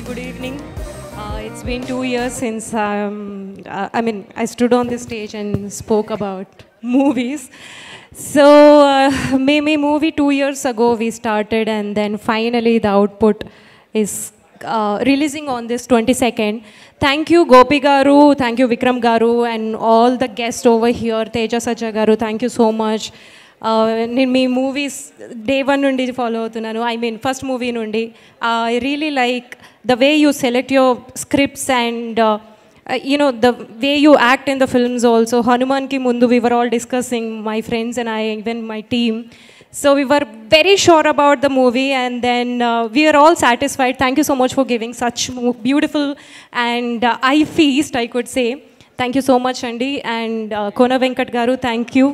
good evening. Uh, it's been two years since um, uh, I mean I stood on this stage and spoke about movies. So uh, Mimi movie two years ago we started and then finally the output is uh, releasing on this 22nd. Thank you Gopi Garu, thank you Vikram Garu and all the guests over here, Teja Sajagaru, Garu, thank you so much. నేను మీ movies day one నుండి follow అవుతున్నాను I mean first movie నుండి I really like the way you select your scripts and you know the way you act in the films also హనుమాన్కి ముందు we were all discussing my friends and I even my team so we were very sure about the movie and then we are all satisfied thank you so much for giving such beautiful and I first I could say thank you so much అండి and Kona Venkat garu thank you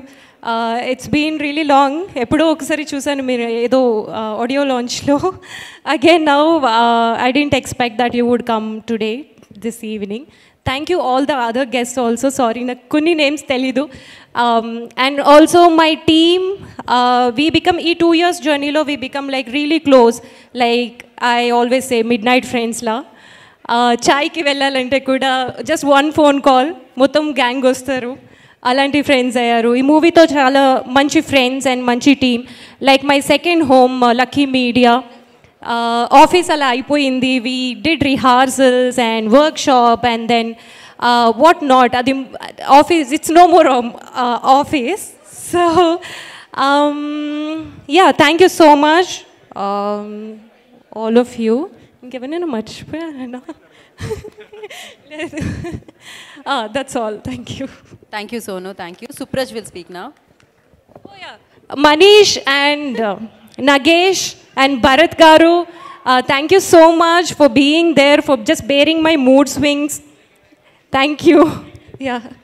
it's been really long ఎప్పుడో ఒకసారి చూశాను మీరు ఏదో audio లాంచ్లో again now I didn't expect that you would come today this evening thank you all the other guest also sorry నాకు కొన్ని names తెలీదు and also my team we become ఈ టూ ఇయర్స్ జర్నీలో we become like really close like I always say mid midnight ఫ్రెండ్స్లా చాయ్కి వెళ్ళాలంటే కూడా just one phone call మొత్తం గ్యాంగ్ వస్తారు అలాంటి ఫ్రెండ్స్ అయ్యారు ఈ మూవీతో చాలా మంచి ఫ్రెండ్స్ అండ్ మంచి team like my second home Lucky Media office అలా అయిపోయింది we did rehearsals and workshop and then what not అది office it's no more office so yeah thank you so much all of you ఇంకెవరైనా మర్చిపోయానా లేదు ah, that's all. Thank you. Thank you, Sonu. Thank you. Supraj will speak now. Oh, yeah. Manish and uh, Nagesh and Bharat Garu, uh, thank you so much for being there, for just bearing my mood swings. Thank you. Yeah.